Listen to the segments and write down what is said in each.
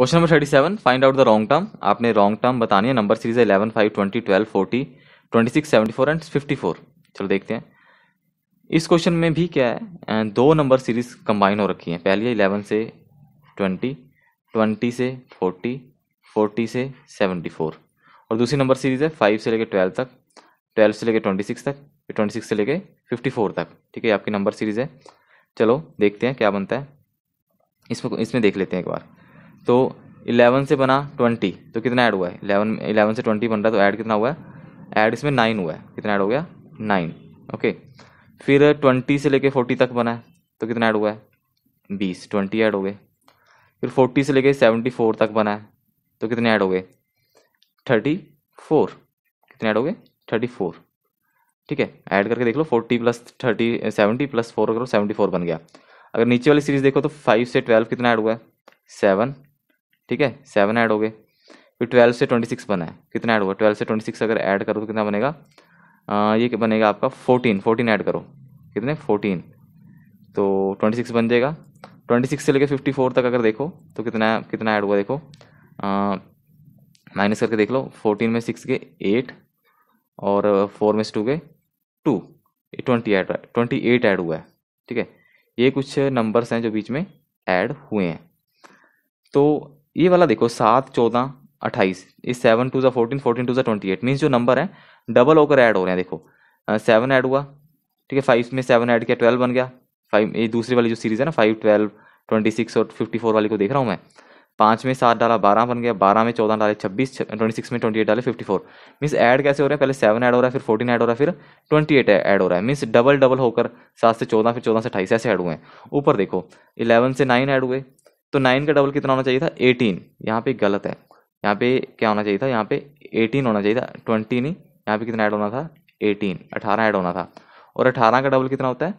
question number thirty seven find out the wrong term आपने wrong term बतानी है number series है eleven five twenty twelve forty twenty six seventy four and fifty four चलो देखते हैं इस question में भी क्या है अं, दो नंबर सीरीज कंबाइन हो रखी है पहली है इलेवन से ट्वेंटी ट्वेंटी से फोर्टी फोर्टी से सेवेंटी फोर और दूसरी नंबर सीरीज है फाइव से लेकर ट्वेल्व तक ट्वेल्व से लेकर ट्वेंटी सिक्स तक फिर ट्वेंटी सिक्स से लेकर फिफ्टी फोर तक ठीक है आपकी नंबर सीरीज है चलो देखते हैं क्या बनता है इसमें इसमें देख लेते हैं एक बार तो इलेवन से बना ट्वेंटी तो कितना ऐड हुआ है इलेवन इलेवन से ट्वेंटी बन रहा है तो ऐड कितना हुआ है ऐड इसमें नाइन हुआ है कितना ऐड हो गया नाइन ओके फिर ट्वेंटी से लेके फोर्टी तक बना है तो कितना ऐड हुआ है बीस ट्वेंटी ऐड हो गए फिर फोर्टी से लेके सेवेंटी फोर तक बना है तो कितने ऐड हो गए थर्टी फोर कितने ऐड हो गए थर्टी फोर ठीक है ऐड करके देख लो forty plus thirty seventy plus four करो सेवेंटी फोर बन गया अगर नीचे वाली सीरीज देखो तो फाइव से ट्वेल्व कितना ऐड हुआ है सेवन ठीक है सेवन ऐड हो गए फिर ट्वेल्व से ट्वेंटी सिक्स बना है कितना ऐड होगा ट्वेल्व से ट्वेंटी सिक्स अगर ऐड करो तो कितना बनेगा आ, ये बनेगा आपका फोर्टीन फोर्टीन ऐड करो कितने फोर्टीन तो ट्वेंटी सिक्स बन जाएगा ट्वेंटी सिक्स से लेकर फिफ्टी फोर तक अगर देखो तो कितना कितना ऐड हुआ देखो माइनस करके देख लो फोर्टीन में सिक्स के एट और फोर में टू के two twenty add twenty eight add हुआ है ठीक है ये कुछ नंबर्स हैं जो बीच में ऐड हुए हैं तो ये वाला देखो सात चौदह अट्ठाईस इस सेवन टू ज़ा फोर्टीन फोर्टीन टू ज़ा ट्वेंटी एट मीन्स जो नंबर है डबल होकर ऐड हो रहे हैं देखो सेवन ऐड हुआ ठीक है फाइव में सेवन ऐड किया ट्वेल्व बन गया फाइव ये दूसरी वाली जो सीरीज़ है ना फाइव ट्वेल्व ट्वेंटी सिक्स और फिफ्टी फोर वाली को देख रहा हूँ मैं पाँच में सात डाला बारह बन गया बारह में चौदह डाले छब्बीस ट्वेंटी सिक्स में ट्वेंटी एट डाले फिफ्टी फोर मीन्स ऐड कैसे हो रहे हैं पहले सेवन ऐड हो रहा है फिर फोर्टीन ऐड हो रहा है फिर ट्वेंटी एट ऐड हो रहा है मीन्स डबल डबल होकर सात से चौदह फिर चौदह से अठाईस ऐसे ऐड हुए हैं ऊपर देखो इलेवन से नाइन ऐड हुए तो नाइन का डबल कितना होना चाहिए था एटीन यहाँ पे गलत है यहाँ पे क्या होना चाहिए था यहाँ पे एटीन होना चाहिए था ट्वेंटी नहीं यहाँ पे कितना ऐड होना था एटीन अठारह ऐड होना था और अठारह का डबल कितना होता है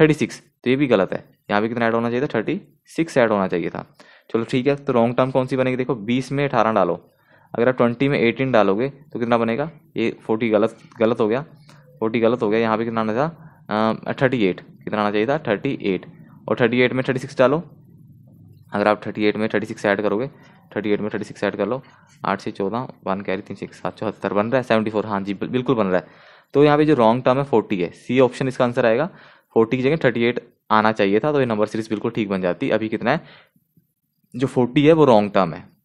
थर्टी सिक्स तो ये भी गलत है यहाँ पे कितना ऐड होना चाहिए था थर्टी सिक्स ऐड होना चाहिए था चलो ठीक है तो रॉन्ग टर्म कौन सी बनेगी देखो बीस में अठारह डालो अगर आप ट्वेंटी में एटीन डालोगे तो कितना बनेगा ये फोर्टी गलत गलत हो गया फोर्टी गलत हो गया यहाँ पे कितना आना था थर्टी एट कितना आना चाहिए था थर्टी एट और थर्टी एट में थर्टी सिक्स डालो अगर आप थर्टी एट में थर्टी सिक्स ऐड करोगे थर्टी एट में थर्टी सिक्स ऐड कर लो आठ से चौदह वन कैरी तीन सिक्स सात चौहत्तर बन रहा है सेवेंटी फोर हाँ जी बिल्कुल बन रहा है तो यहाँ पे जो रॉन्ग टर्म है फोर्टी है सी ऑप्शन इसका आंसर आएगा फोर्टी की जगह थर्टी एट आना चाहिए था तो ये नंबर सीरीज बिल्कुल ठीक बन जाती अभी कितना है जो फोर्टी है वो रॉन्ग टर्म है